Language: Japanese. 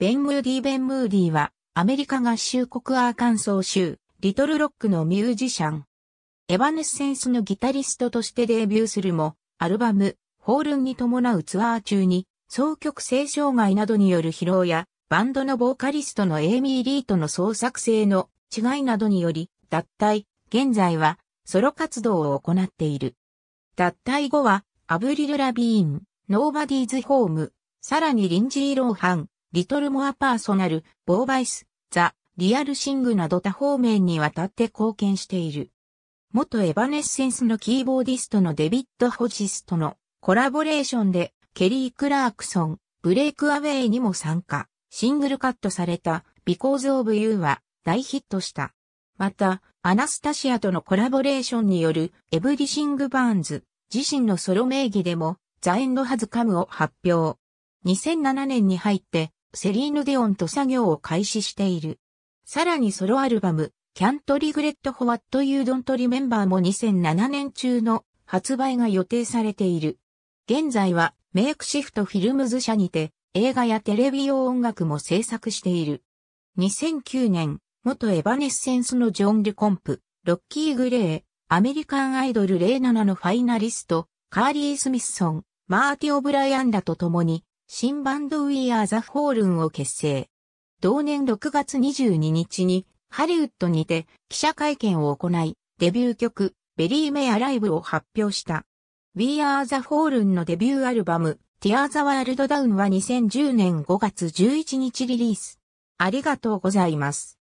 ベンムーディ・ベンムーディは、アメリカ合衆国アーカンソー州、リトルロックのミュージシャン。エヴァネッセンスのギタリストとしてデビューするも、アルバム、ホールンに伴うツアー中に、双極性障害などによる疲労や、バンドのボーカリストのエイミー・リーとの創作性の違いなどにより、脱退、現在は、ソロ活動を行っている。脱退後は、アブリル・ラビーン、ノーバディーズ・ホーム、さらにリンジー・ローハン、リトルモアパーソナル、ボーバイス、ザ、リアルシングなど多方面にわたって貢献している。元エヴァネッセンスのキーボーディストのデビッド・ホジスとのコラボレーションでケリー・クラークソン、ブレイクアウェイにも参加、シングルカットされたビコーズ・オブ・ユーは大ヒットした。また、アナスタシアとのコラボレーションによるエブリシング・バーンズ自身のソロ名義でもザ・エンド・ハズ・カムを発表。2007年に入ってセリーヌ・デオンと作業を開始している。さらにソロアルバム、キャントリグレット・ホワット・ユー・ドント・リメンバーも2007年中の発売が予定されている。現在はメイクシフトフィルムズ社にて映画やテレビ用音楽も制作している。2009年、元エヴァネッセンスのジョン・デュコンプ、ロッキー・グレー、アメリカン・アイドル07のファイナリスト、カーリー・スミッソン、マーティ・オブライアンらと共に新バンドウィ h アーザホールンを結成。同年6月22日にハリウッドにて記者会見を行い、デビュー曲ベリーメアライブを発表した。We Are the Fallen のデビューアルバム Tear the World Down は2010年5月11日リリース。ありがとうございます。